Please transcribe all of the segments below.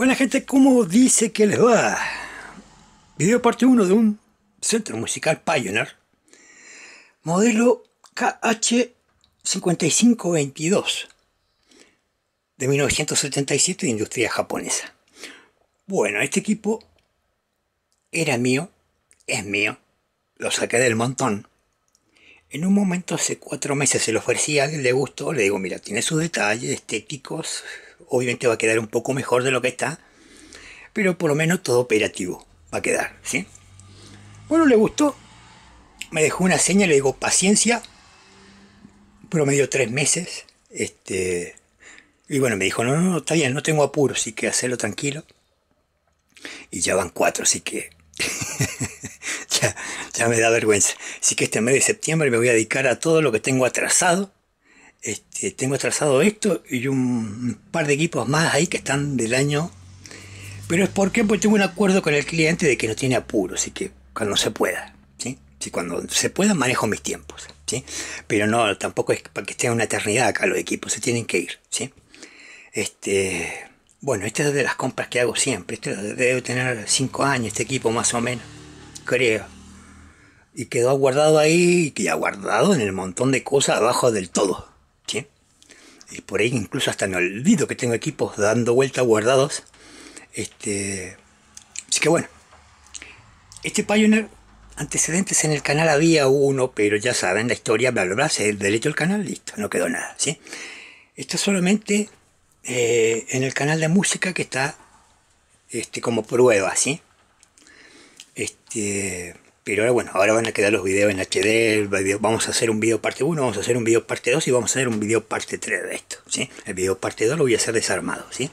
Buena gente, ¿cómo dice que les va? Video parte 1 de un centro musical Pioneer, modelo KH5522 de 1977 de industria japonesa. Bueno, este equipo era mío, es mío, lo saqué del montón. En un momento hace cuatro meses se lo ofrecí a alguien le gustó, le digo, mira, tiene sus detalles estéticos, Obviamente va a quedar un poco mejor de lo que está, pero por lo menos todo operativo va a quedar, ¿sí? Bueno, le gustó, me dejó una seña, le digo paciencia, promedio tres meses, este, y bueno, me dijo, no, no, está bien, no tengo apuro, así que hacerlo tranquilo. Y ya van cuatro, así que ya, ya me da vergüenza. Así que este mes de septiembre me voy a dedicar a todo lo que tengo atrasado este, tengo trazado esto y un par de equipos más ahí que están del año. Pero es porque pues tengo un acuerdo con el cliente de que no tiene apuro, así que cuando se pueda, Si cuando se pueda manejo mis tiempos, ¿sí? Pero no, tampoco es para que estén una eternidad acá los equipos, se tienen que ir, ¿sí? Este, bueno, esta es de las compras que hago siempre, este debe tener 5 años este equipo más o menos, creo y quedó guardado ahí y ha guardado en el montón de cosas abajo del todo y por ahí incluso hasta me olvido que tengo equipos dando vuelta guardados. Este, así que bueno, este Pioneer, antecedentes en el canal había uno, pero ya saben la historia, bla, bla, bla, se derecho el canal, listo, no quedó nada, ¿sí? Está solamente eh, en el canal de música que está este, como prueba, ¿sí? Este, pero ahora, bueno, ahora van a quedar los videos en HD, vamos a hacer un video parte 1, vamos a hacer un video parte 2 y vamos a hacer un video parte 3 de esto, ¿sí? El video parte 2 lo voy a hacer desarmado, ¿sí?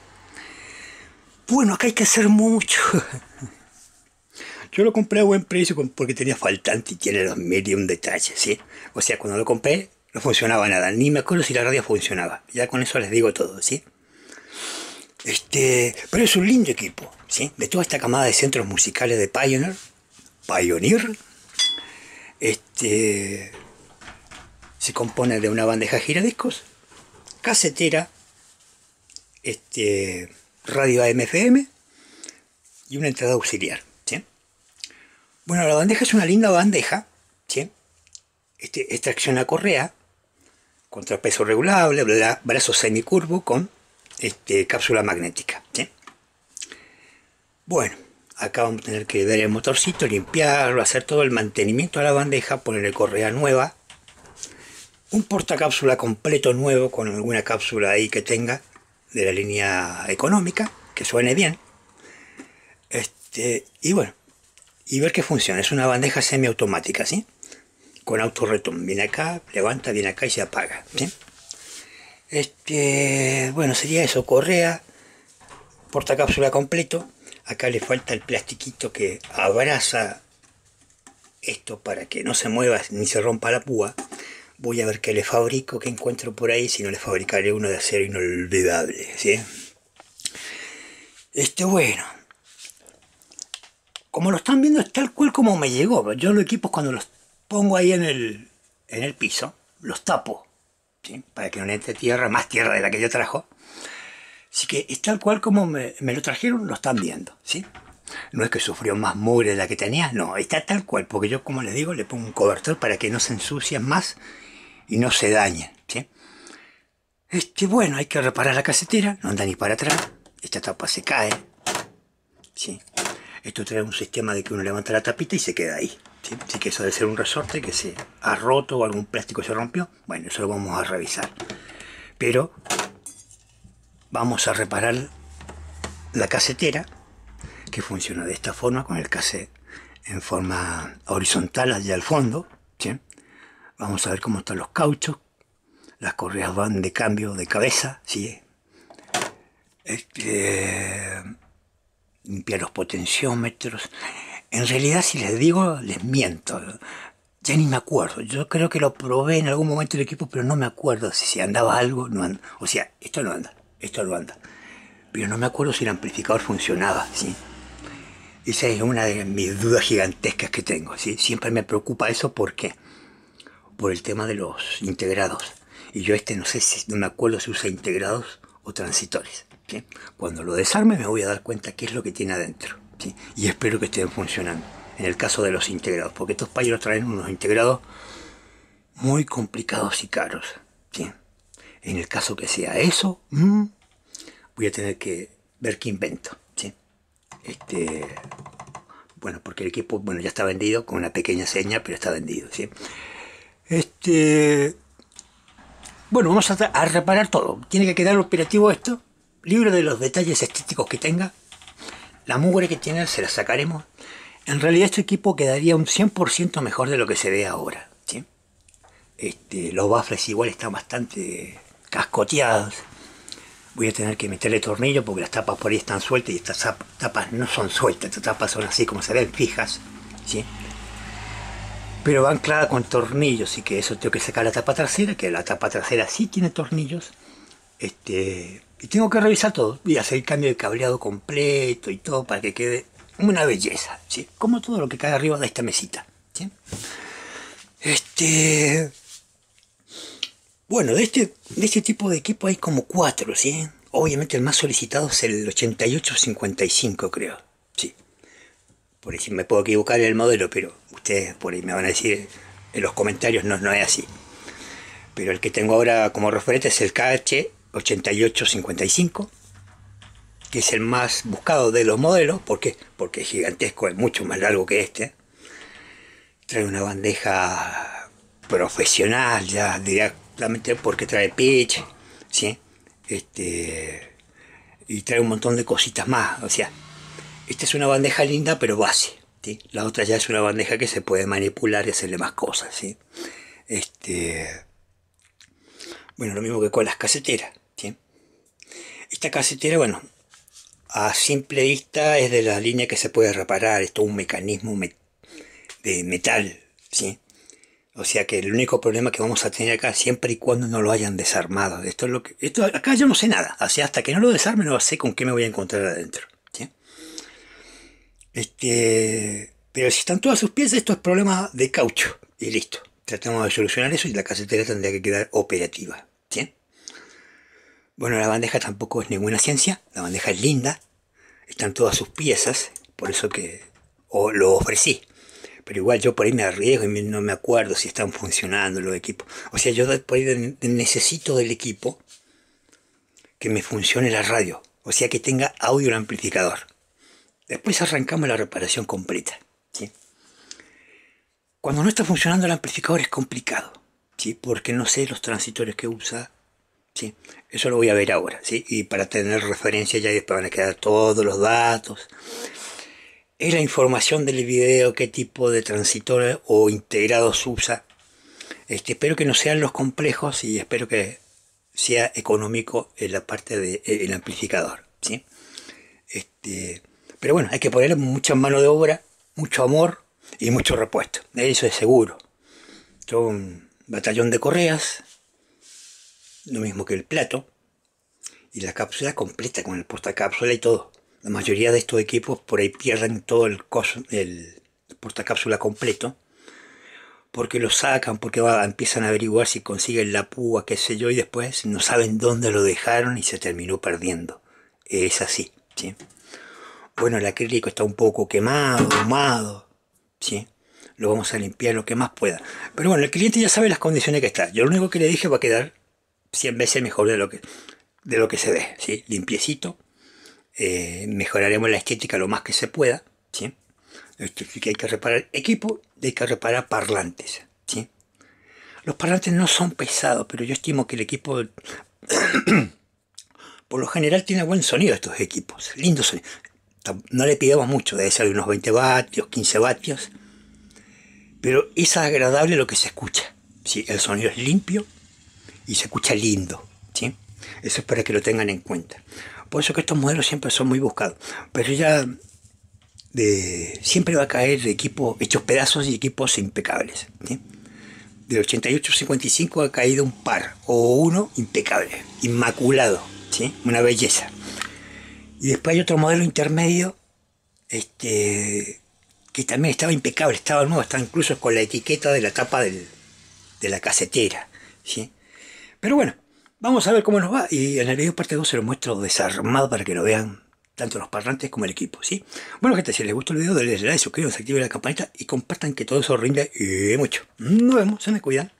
Bueno, acá hay que hacer mucho. Yo lo compré a buen precio porque tenía faltante y tiene los medium detalles, ¿sí? O sea, cuando lo compré no funcionaba nada, ni me acuerdo si la radio funcionaba. Ya con eso les digo todo, ¿sí? Este, pero es un lindo equipo, ¿sí? De toda esta camada de centros musicales de Pioneer, Pioneer. Este, se compone de una bandeja giradiscos, casetera, este, radio AMFM y una entrada auxiliar. Bueno, la bandeja es una linda bandeja, este, extracción a correa, contrapeso regulable, brazo semicurvo con este, cápsula magnética. Bueno, Acá vamos a tener que ver el motorcito, limpiarlo, hacer todo el mantenimiento a la bandeja, ponerle correa nueva. Un portacápsula completo nuevo con alguna cápsula ahí que tenga de la línea económica, que suene bien. Este, y bueno, y ver que funciona. Es una bandeja semiautomática, ¿sí? Con autorretón. Viene acá, levanta, viene acá y se apaga, Este, bueno, sería eso, correa, portacápsula completo, Acá le falta el plastiquito que abraza esto para que no se mueva ni se rompa la púa. Voy a ver qué le fabrico, qué encuentro por ahí, si no le fabricaré uno de acero inolvidable, ¿sí? Este, bueno. Como lo están viendo, es tal cual como me llegó. Yo los equipos cuando los pongo ahí en el, en el piso, los tapo, Para que no entre tierra, más tierra de la que yo trajo. Así que es tal cual como me, lo trajeron, lo están viendo, ¿sí? No es que sufrió más mugre de la que tenía, no, está tal cual, porque yo, como les digo, le pongo un cobertor para que no se ensucien más y no se dañen, ¿sí? Este, bueno, hay que reparar la casetera, no anda ni para atrás, esta tapa se cae, ¿sí? Esto trae un sistema de que uno levanta la tapita y se queda ahí, ¿sí? Así que eso debe ser un resorte que se ha roto o algún plástico se rompió, bueno, eso lo vamos a revisar. Pero vamos a reparar la casetera que funciona de esta forma con el cassette en forma horizontal allá al fondo. Vamos a ver cómo están los cauchos. Las correas van de cambio de cabeza. ¿sí? Este, limpiar los potenciómetros. En realidad, si les digo, les miento. Ya ni me acuerdo. Yo creo que lo probé en algún momento el equipo, pero no me acuerdo si andaba algo. o sea, esto no anda esto lo anda. Pero no me acuerdo si el amplificador funcionaba, ¿sí? Esa es una de mis dudas gigantescas que tengo, ¿sí? Siempre me preocupa eso, porque Por el tema de los integrados. Y yo este no sé si, no me acuerdo si usa integrados o transitores, Cuando lo desarme me voy a dar cuenta qué es lo que tiene adentro, Y espero que estén funcionando, en el caso de los integrados, porque estos payos traen unos integrados muy complicados y caros, ¿sí? En el caso que sea eso, mm, voy a tener que ver qué invento. Este, bueno, porque el equipo bueno, ya está vendido con una pequeña seña, pero está vendido. Este, bueno, vamos a, reparar todo. Tiene que quedar operativo esto, libre de los detalles estéticos que tenga. La mugre que tiene se la sacaremos. En realidad este equipo quedaría un 100% mejor de lo que se ve ahora. Este, los baffles igual están bastante cascoteadas. Voy a tener que meterle tornillo porque las tapas por ahí están sueltas y estas tapas no son sueltas, estas tapas son así como se ven fijas, ¿sí? Pero van anclada con tornillos y que eso tengo que sacar la tapa trasera, que la tapa trasera sí tiene tornillos. Este, y tengo que revisar todo y hacer el cambio de cableado completo y todo para que quede una belleza, ¿sí? Como todo lo que cae arriba de esta mesita, Este... Bueno, de este, de este tipo de equipo hay como cuatro, ¿sí? Obviamente el más solicitado es el 8855, creo. Sí. Por ahí me puedo equivocar el modelo, pero ustedes por ahí me van a decir en los comentarios no, no es así. Pero el que tengo ahora como referente es el KH8855, que es el más buscado de los modelos, ¿por qué? Porque es gigantesco, es mucho más largo que este. Trae una bandeja profesional, ya diría solamente porque trae pitch, ¿sí? Este, y trae un montón de cositas más, o sea, esta es una bandeja linda pero base, ¿sí? La otra ya es una bandeja que se puede manipular y hacerle más cosas, ¿sí? Este, bueno, lo mismo que con las caseteras, ¿sí? Esta casetera, bueno, a simple vista es de la línea que se puede reparar, es un mecanismo de metal, ¿sí? O sea que el único problema que vamos a tener acá siempre y cuando no lo hayan desarmado. Esto es lo que. Esto, acá yo no sé nada. O hasta que no lo desarme no sé con qué me voy a encontrar adentro. Este, pero si están todas sus piezas, esto es problema de caucho. Y listo. Tratamos de solucionar eso y la casetera tendría que quedar operativa. Bueno, la bandeja tampoco es ninguna ciencia. La bandeja es linda. Están todas sus piezas. Por eso que lo ofrecí pero igual yo por ahí me arriesgo y no me acuerdo si están funcionando los equipos. O sea, yo por ahí necesito del equipo que me funcione la radio, o sea, que tenga audio el amplificador. Después arrancamos la reparación completa. ¿sí? Cuando no está funcionando el amplificador es complicado, ¿sí? porque no sé los transitores que usa. ¿sí? Eso lo voy a ver ahora, ¿sí? y para tener referencia ya después van a quedar todos los datos es la información del video, qué tipo de transitor o integrados usa. Este, espero que no sean los complejos y espero que sea económico en la parte del eh, amplificador. ¿sí? Este, pero bueno, hay que poner mucha mano de obra, mucho amor y mucho repuesto. Eso es seguro. Yo un batallón de correas, lo mismo que el plato, y la cápsula completa con el postacápsula y todo. La mayoría de estos equipos por ahí pierden todo el, el portacápsula completo, porque lo sacan, porque va, empiezan a averiguar si consiguen la púa, qué sé yo, y después no saben dónde lo dejaron y se terminó perdiendo. Es así, ¿sí? Bueno, el acrílico está un poco quemado, humado ¿sí? Lo vamos a limpiar lo que más pueda. Pero bueno, el cliente ya sabe las condiciones que está. Yo lo único que le dije va a quedar 100 veces mejor de lo que, de lo que se ve, ¿sí? Limpiecito, eh, mejoraremos la estética lo más que se pueda, ¿sí? Esto que hay que reparar equipo y hay que reparar parlantes, ¿sí? Los parlantes no son pesados, pero yo estimo que el equipo... por lo general tiene buen sonido estos equipos, lindo sonido. No le pidamos mucho, debe ser unos 20 vatios, 15 vatios, pero es agradable lo que se escucha. ¿sí? El sonido es limpio y se escucha lindo. ¿sí? Eso es para que lo tengan en cuenta. Por eso que estos modelos siempre son muy buscados. Pero ya siempre va a caer equipos hechos pedazos y equipos impecables. Del 88-55 ha caído un par o uno impecable, inmaculado, ¿sí? una belleza. Y después hay otro modelo intermedio este, que también estaba impecable, estaba nuevo, estaba incluso con la etiqueta de la tapa del, de la casetera. ¿sí? Pero bueno, Vamos a ver cómo nos va. Y en el video parte 2 se lo muestro desarmado para que lo vean tanto los parlantes como el equipo, ¿sí? Bueno, gente, si les gustó el video, denle like, suscríbanse, activen la campanita y compartan que todo eso rinde y mucho. Nos vemos, se me cuidan.